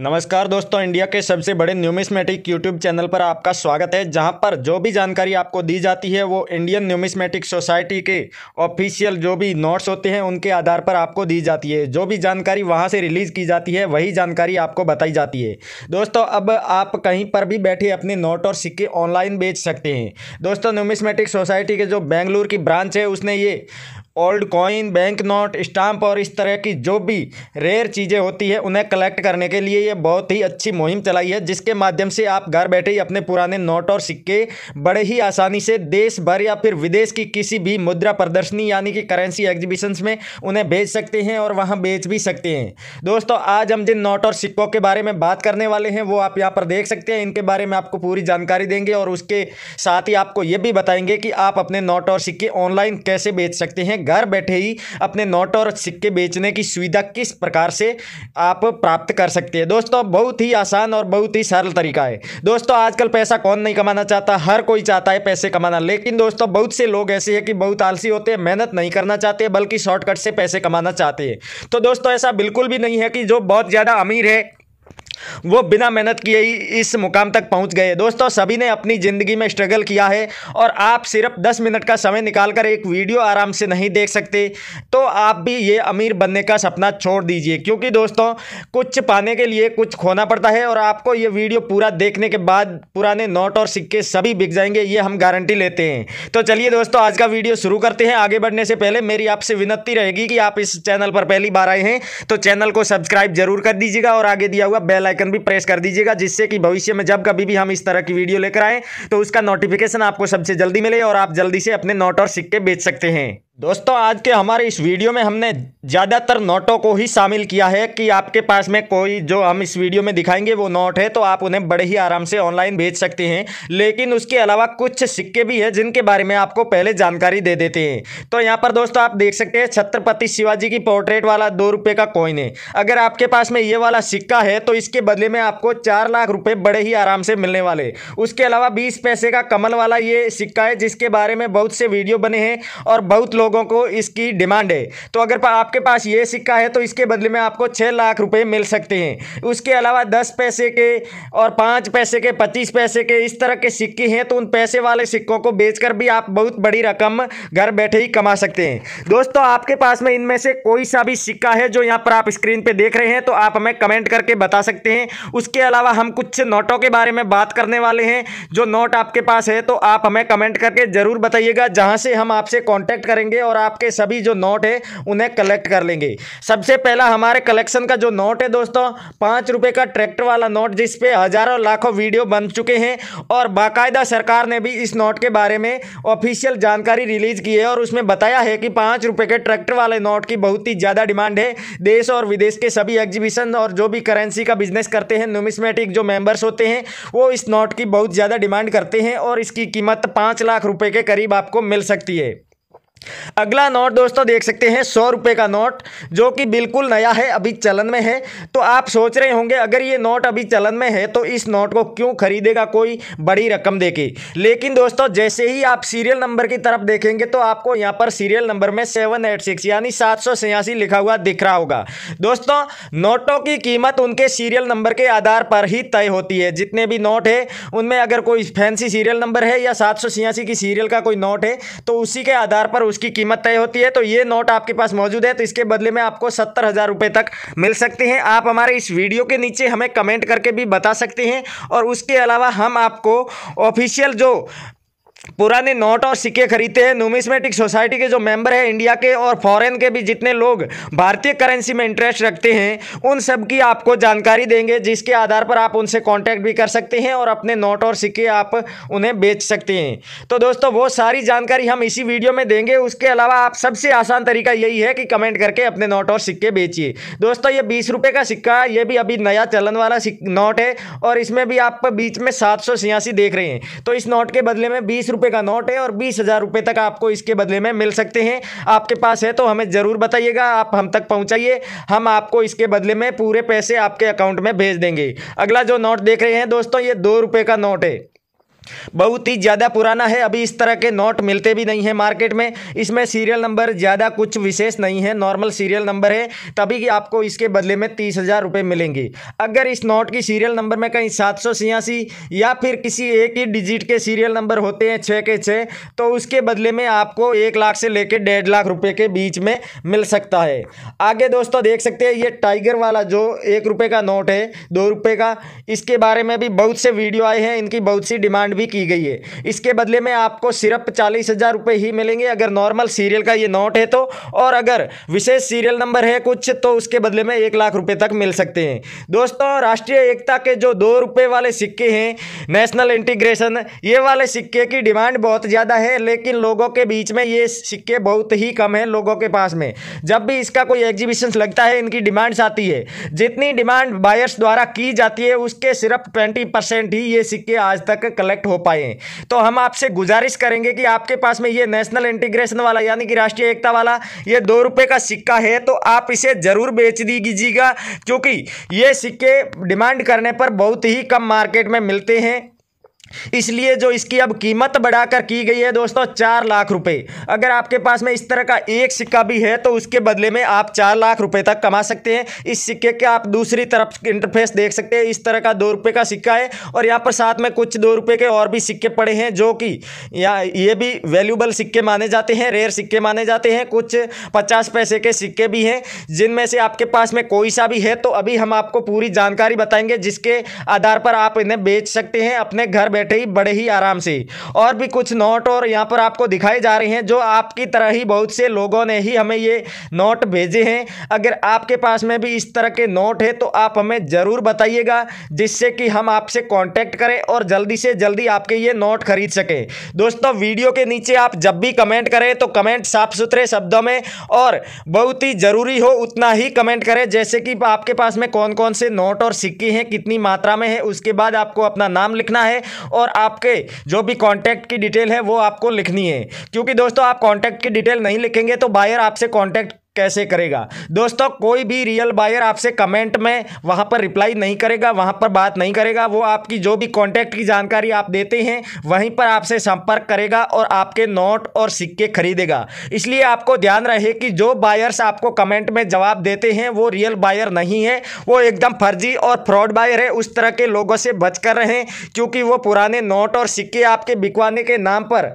नमस्कार दोस्तों इंडिया के सबसे बड़े न्यूमिस्मेटिक यूट्यूब चैनल पर आपका स्वागत है जहां पर जो भी जानकारी आपको दी जाती है वो इंडियन न्यूमिस्मेटिक सोसाइटी के ऑफिशियल जो भी नोट्स होते हैं उनके आधार पर आपको दी जाती है जो भी जानकारी वहां से रिलीज़ की जाती है वही जानकारी आपको बताई जाती है दोस्तों अब आप कहीं पर भी बैठे अपने नोट और सिक्के ऑनलाइन बेच सकते हैं दोस्तों न्यूमिस्मेटिक सोसाइटी के जो बेंगलुरु की ब्रांच है उसने ये old coin bank note stamp और इस तरह की जो भी रेयर चीज़ें होती है उन्हें कलेक्ट करने के लिए ये बहुत ही अच्छी मुहिम चलाई है जिसके माध्यम से आप घर बैठे ही अपने पुराने नोट और सिक्के बड़े ही आसानी से देश भर या फिर विदेश की किसी भी मुद्रा प्रदर्शनी यानी कि करेंसी एग्जीबिशंस में उन्हें भेज सकते हैं और वहाँ बेच भी सकते हैं दोस्तों आज हम जिन नोट और सिक्कों के बारे में बात करने वाले हैं वो आप यहाँ पर देख सकते हैं इनके बारे में आपको पूरी जानकारी देंगे और उसके साथ ही आपको ये भी बताएंगे कि आप अपने नोट और सिक्के ऑनलाइन कैसे बेच सकते हैं घर बैठे ही अपने नोट और सिक्के बेचने की सुविधा किस प्रकार से आप प्राप्त कर सकते हैं दोस्तों बहुत ही आसान और बहुत ही सरल तरीका है दोस्तों आजकल पैसा कौन नहीं कमाना चाहता हर कोई चाहता है पैसे कमाना लेकिन दोस्तों बहुत से लोग ऐसे हैं कि बहुत आलसी होते हैं मेहनत नहीं करना चाहते बल्कि शॉर्टकट से पैसे कमाना चाहते हैं तो दोस्तों ऐसा बिल्कुल भी नहीं है कि जो बहुत ज़्यादा अमीर है वो बिना मेहनत किए ही इस मुकाम तक पहुंच गए दोस्तों सभी ने अपनी ज़िंदगी में स्ट्रगल किया है और आप सिर्फ 10 मिनट का समय निकालकर एक वीडियो आराम से नहीं देख सकते तो आप भी ये अमीर बनने का सपना छोड़ दीजिए क्योंकि दोस्तों कुछ पाने के लिए कुछ खोना पड़ता है और आपको ये वीडियो पूरा देखने के बाद पुराने नोट और सिक्के सभी बिक जाएंगे ये हम गारंटी लेते हैं तो चलिए दोस्तों आज का वीडियो शुरू करते हैं आगे बढ़ने से पहले मेरी आपसे विनती रहेगी कि आप इस चैनल पर पहली बार आए हैं तो चैनल को सब्सक्राइब जरूर कर दीजिएगा और आगे दिया हुआ बेल आइकन भी प्रेस कर दीजिएगा जिससे कि भविष्य में जब कभी भी हम इस तरह की वीडियो लेकर आए तो उसका नोटिफिकेशन आपको सबसे जल्दी मिले और आप जल्दी से अपने नोट और सिक्के बेच सकते हैं दोस्तों आज के हमारे इस वीडियो में हमने ज़्यादातर नोटों को ही शामिल किया है कि आपके पास में कोई जो हम इस वीडियो में दिखाएंगे वो नोट है तो आप उन्हें बड़े ही आराम से ऑनलाइन भेज सकते हैं लेकिन उसके अलावा कुछ सिक्के भी हैं जिनके बारे में आपको पहले जानकारी दे देते हैं तो यहाँ पर दोस्तों आप देख सकते हैं छत्रपति शिवाजी की पोर्ट्रेट वाला दो रुपये का कॉइन है अगर आपके पास में ये वाला सिक्का है तो इसके बदले में आपको चार लाख रुपये बड़े ही आराम से मिलने वाले उसके अलावा बीस पैसे का कमल वाला ये सिक्का है जिसके बारे में बहुत से वीडियो बने हैं और बहुत लोग लोगों को इसकी डिमांड है तो अगर आपके पास ये सिक्का है तो इसके बदले में आपको छः लाख रुपये मिल सकते हैं उसके अलावा दस पैसे के और पाँच पैसे के पच्चीस पैसे के इस तरह के सिक्के हैं तो उन पैसे वाले सिक्कों को बेचकर भी आप बहुत बड़ी रकम घर बैठे ही कमा सकते हैं दोस्तों आपके पास में इनमें से कोई सा भी सिक्का है जो यहाँ पर आप स्क्रीन पर देख रहे हैं तो आप हमें कमेंट करके बता सकते हैं उसके अलावा हम कुछ नोटों के बारे में बात करने वाले हैं जो नोट आपके पास है तो आप हमें कमेंट करके ज़रूर बताइएगा जहाँ से हम आपसे कॉन्टैक्ट करेंगे लेंगे और आपके सभी जो नोट है उन्हें कलेक्ट कर लेंगे सबसे पहला हमारे कलेक्शन का जो नोट है दोस्तों पाँच रुपये का ट्रैक्टर वाला नोट जिसपे हज़ारों लाखों वीडियो बन चुके हैं और बाकायदा सरकार ने भी इस नोट के बारे में ऑफिशियल जानकारी रिलीज की है और उसमें बताया है कि पाँच रुपये के ट्रैक्टर वाले नोट की बहुत ही ज़्यादा डिमांड है देश और विदेश के सभी एग्जीबिशन और जो भी करेंसी का बिजनेस करते हैं नुमिस्मेटिक जो मेम्बर्स होते हैं वो इस नोट की बहुत ज़्यादा डिमांड करते हैं और इसकी कीमत पाँच लाख रुपये के करीब आपको मिल सकती है अगला नोट दोस्तों देख सकते हैं सौ रुपये का नोट जो कि बिल्कुल नया है अभी चलन में है तो आप सोच रहे होंगे अगर ये नोट अभी चलन में है तो इस नोट को क्यों खरीदेगा कोई बड़ी रकम दे के लेकिन दोस्तों जैसे ही आप सीरियल नंबर की तरफ देखेंगे तो आपको यहाँ पर सीरियल नंबर में सेवन एट सिक्स यानी सात सौ छियासी लिखा हुआ दिख रहा होगा दोस्तों नोटों की कीमत उनके सीरियल नंबर के आधार पर ही तय होती है जितने भी नोट है उनमें अगर कोई फैंसी सीरियल नंबर है या सात सौ छियासी की सीरियल का कोई नोट है तो उसी के आधार पर उसकी कीमत तय होती है तो ये नोट आपके पास मौजूद है तो इसके बदले में आपको सत्तर हज़ार रुपये तक मिल सकते हैं आप हमारे इस वीडियो के नीचे हमें कमेंट करके भी बता सकते हैं और उसके अलावा हम आपको ऑफिशियल जो पुराने नोट और सिक्के खरीदते हैं नुमिस्मेटिक सोसाइटी के जो मेंबर हैं इंडिया के और फॉरेन के भी जितने लोग भारतीय करेंसी में इंटरेस्ट रखते हैं उन सब की आपको जानकारी देंगे जिसके आधार पर आप उनसे कांटेक्ट भी कर सकते हैं और अपने नोट और सिक्के आप उन्हें बेच सकते हैं तो दोस्तों वो सारी जानकारी हम इसी वीडियो में देंगे उसके अलावा आप सबसे आसान तरीका यही है कि कमेंट करके अपने नोट और सिक्के बेचिए दोस्तों ये बीस रुपये का सिक्का ये भी अभी नया चलन वाला नोट है और इसमें भी आप बीच में सात देख रहे हैं तो इस नोट के बदले में बीस रुपए का नोट है और बीस हज़ार रुपए तक आपको इसके बदले में मिल सकते हैं आपके पास है तो हमें ज़रूर बताइएगा आप हम तक पहुंचाइए हम आपको इसके बदले में पूरे पैसे आपके अकाउंट में भेज देंगे अगला जो नोट देख रहे हैं दोस्तों ये दो रुपए का नोट है बहुत ही ज़्यादा पुराना है अभी इस तरह के नोट मिलते भी नहीं है मार्केट में इसमें सीरियल नंबर ज़्यादा कुछ विशेष नहीं है नॉर्मल सीरियल नंबर है तभी कि आपको इसके बदले में तीस हज़ार रुपये मिलेंगे अगर इस नोट की सीरियल नंबर में कहीं सात सौ छियासी या फिर किसी एक ही डिजिट के सीरियल नंबर होते हैं छः के छः तो उसके बदले में आपको एक लाख से लेकर डेढ़ लाख रुपये के बीच में मिल सकता है आगे दोस्तों देख सकते हैं ये टाइगर वाला जो एक रुपये का नोट है दो रुपये का इसके बारे में भी बहुत से वीडियो आए हैं इनकी बहुत सी डिमांड डिमांड भी की गई है इसके बदले में आपको सिर्फ चालीस हज़ार रुपये ही मिलेंगे अगर नॉर्मल सीरियल का ये नोट है तो और अगर विशेष सीरियल नंबर है कुछ तो उसके बदले में एक लाख रुपये तक मिल सकते हैं दोस्तों राष्ट्रीय एकता के जो दो रुपये वाले सिक्के हैं नेशनल इंटीग्रेशन ये वाले सिक्के की डिमांड बहुत ज़्यादा है लेकिन लोगों के बीच में ये सिक्के बहुत ही कम है लोगों के पास में जब भी इसका कोई एग्जीबिशन लगता है इनकी डिमांड्स आती है जितनी डिमांड बायर्स द्वारा की जाती है उसके सिर्फ ट्वेंटी परसेंट ही ये सिक्के आज तक कलेक्ट इलेक्ट हो पाए तो हम आपसे गुजारिश करेंगे कि आपके पास में ये नेशनल इंटीग्रेशन वाला यानी कि राष्ट्रीय एकता वाला ये दो रुपए का सिक्का है तो आप इसे ज़रूर बेच दीजिएगा क्योंकि ये सिक्के डिमांड करने पर बहुत ही कम मार्केट में मिलते हैं इसलिए जो इसकी अब कीमत बढ़ाकर की गई है दोस्तों चार लाख रुपए अगर आपके पास में इस तरह का एक सिक्का भी है तो उसके बदले में आप चार लाख रुपए तक कमा सकते हैं इस सिक्के के आप दूसरी तरफ इंटरफेस देख सकते हैं इस तरह का दो रुपए का सिक्का है और यहाँ पर साथ में कुछ दो रुपए के और भी सिक्के पड़े हैं जो कि या ये भी वैल्यूबल सिक्के माने जाते हैं रेयर सिक्के माने जाते हैं कुछ पचास पैसे के सिक्के भी हैं जिनमें से आपके पास में कोई सा भी है तो अभी हम आपको पूरी जानकारी बताएंगे जिसके आधार पर आप इन्हें बेच सकते हैं अपने घर बैठे बैठे ही बड़े ही आराम से और भी कुछ नोट और यहाँ पर आपको दिखाए जा रहे हैं जो आपकी तरह ही बहुत से लोगों ने ही हमें ये नोट भेजे हैं अगर आपके पास में भी इस तरह के नोट है तो आप हमें ज़रूर बताइएगा जिससे कि हम आपसे कॉन्टैक्ट करें और जल्दी से जल्दी आपके ये नोट खरीद सकें दोस्तों वीडियो के नीचे आप जब भी कमेंट करें तो कमेंट साफ सुथरे शब्दों में और बहुत ही ज़रूरी हो उतना ही कमेंट करें जैसे कि आपके पास में कौन कौन से नोट और सिक्के हैं कितनी मात्रा में है उसके बाद आपको अपना नाम लिखना है और आपके जो भी कॉन्टैक्ट की डिटेल है वो आपको लिखनी है क्योंकि दोस्तों आप कॉन्टैक्ट की डिटेल नहीं लिखेंगे तो बायर आपसे कॉन्टैक्ट कैसे करेगा दोस्तों कोई भी रियल बायर आपसे कमेंट में वहाँ पर रिप्लाई नहीं करेगा वहाँ पर बात नहीं करेगा वो आपकी जो भी कॉन्टैक्ट की जानकारी आप देते हैं वहीं पर आपसे संपर्क करेगा और आपके नोट और सिक्के खरीदेगा इसलिए आपको ध्यान रहे कि जो बायर्स आपको कमेंट में जवाब देते हैं वो रियल बायर नहीं है वो एकदम फर्जी और फ्रॉड बायर है उस तरह के लोगों से बच कर रहें क्योंकि वो पुराने नोट और सिक्के आपके बिकवाने के नाम पर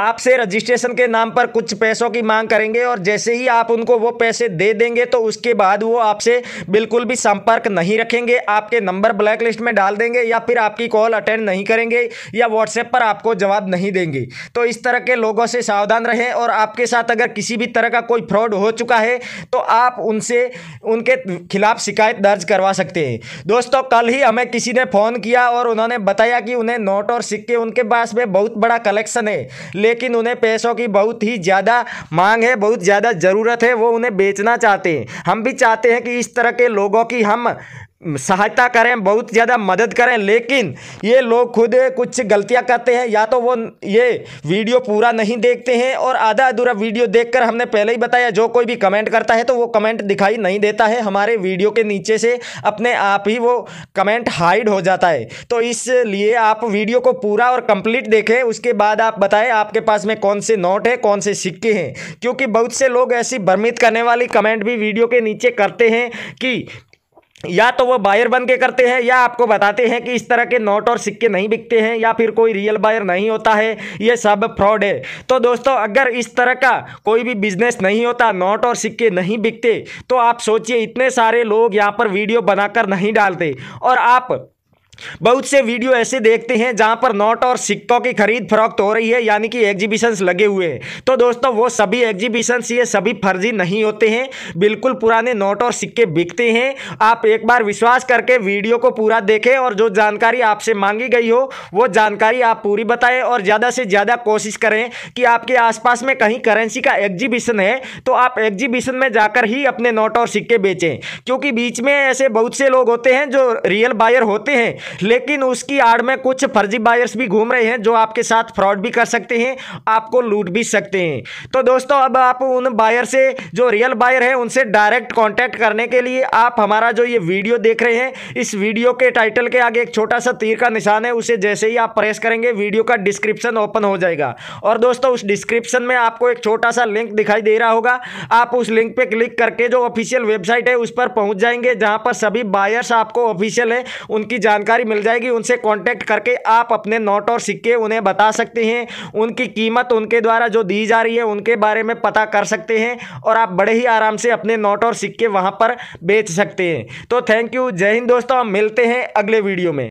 आपसे रजिस्ट्रेशन के नाम पर कुछ पैसों की मांग करेंगे और जैसे ही आप उनको वो पैसे दे देंगे तो उसके बाद वो आपसे बिल्कुल भी संपर्क नहीं रखेंगे आपके नंबर ब्लैक लिस्ट में डाल देंगे या फिर आपकी कॉल अटेंड नहीं करेंगे या व्हाट्सएप पर आपको जवाब नहीं देंगे तो इस तरह के लोगों से सावधान रहें और आपके साथ अगर किसी भी तरह का कोई फ्रॉड हो चुका है तो आप उनसे उनके खिलाफ शिकायत दर्ज करवा सकते हैं दोस्तों कल ही हमें किसी ने फ़ोन किया और उन्होंने बताया कि उन्हें नोट और सिक्के उनके पास में बहुत बड़ा कलेक्शन है लेकिन उन्हें पैसों की बहुत ही ज़्यादा मांग है बहुत ज़्यादा ज़रूरत है वो उन्हें बेचना चाहते हैं हम भी चाहते हैं कि इस तरह के लोगों की हम सहायता करें बहुत ज़्यादा मदद करें लेकिन ये लोग खुद कुछ गलतियां करते हैं या तो वो ये वीडियो पूरा नहीं देखते हैं और आधा अधूरा वीडियो देखकर हमने पहले ही बताया जो कोई भी कमेंट करता है तो वो कमेंट दिखाई नहीं देता है हमारे वीडियो के नीचे से अपने आप ही वो कमेंट हाइड हो जाता है तो इसलिए आप वीडियो को पूरा और कम्प्लीट देखें उसके बाद आप बताएं आपके पास में कौन से नोट है कौन से सिक्के हैं क्योंकि बहुत से लोग ऐसी भ्रमित करने वाली कमेंट भी वीडियो के नीचे करते हैं कि या तो वो बायर बन के करते हैं या आपको बताते हैं कि इस तरह के नोट और सिक्के नहीं बिकते हैं या फिर कोई रियल बायर नहीं होता है ये सब फ्रॉड है तो दोस्तों अगर इस तरह का कोई भी बिजनेस नहीं होता नोट और सिक्के नहीं बिकते तो आप सोचिए इतने सारे लोग यहाँ पर वीडियो बनाकर नहीं डालते और आप बहुत से वीडियो ऐसे देखते हैं जहां पर नोट और सिक्कों की खरीद फरोख्त हो रही है यानी कि एग्जीबिशंस लगे हुए हैं तो दोस्तों वो सभी एग्जीबिशंस ये सभी फर्जी नहीं होते हैं बिल्कुल पुराने नोट और सिक्के बिकते हैं आप एक बार विश्वास करके वीडियो को पूरा देखें और जो जानकारी आपसे मांगी गई हो वो जानकारी आप पूरी बताएं और ज़्यादा से ज़्यादा कोशिश करें कि आपके आसपास में कहीं करेंसी का एग्जीबिशन है तो आप एग्जीबिशन में जाकर ही अपने नोट और सिक्के बेचें क्योंकि बीच में ऐसे बहुत से लोग होते हैं जो रियल बायर होते हैं लेकिन उसकी आड़ में कुछ फर्जी बायर्स भी घूम रहे हैं जो आपके साथ फ्रॉड भी कर सकते हैं आपको लूट भी सकते हैं तो दोस्तों अब आप उन बायर से जो रियल बायर है उनसे डायरेक्ट कॉन्टैक्ट करने के लिए आप हमारा जो ये वीडियो देख रहे हैं इस वीडियो के टाइटल के आगे एक छोटा सा तीर का निशान है उसे जैसे ही आप प्रेस करेंगे वीडियो का डिस्क्रिप्शन ओपन हो जाएगा और दोस्तों उस डिस्क्रिप्शन में आपको एक छोटा सा लिंक दिखाई दे रहा होगा आप उस लिंक पर क्लिक करके जो ऑफिशियल वेबसाइट है उस पर पहुंच जाएंगे जहां पर सभी बायर्स आपको ऑफिशियल है उनकी जानकारी जानकारी मिल जाएगी उनसे कॉन्टैक्ट करके आप अपने नोट और सिक्के उन्हें बता सकते हैं उनकी कीमत उनके द्वारा जो दी जा रही है उनके बारे में पता कर सकते हैं और आप बड़े ही आराम से अपने नोट और सिक्के वहाँ पर बेच सकते हैं तो थैंक यू जय हिंद दोस्तों हम मिलते हैं अगले वीडियो में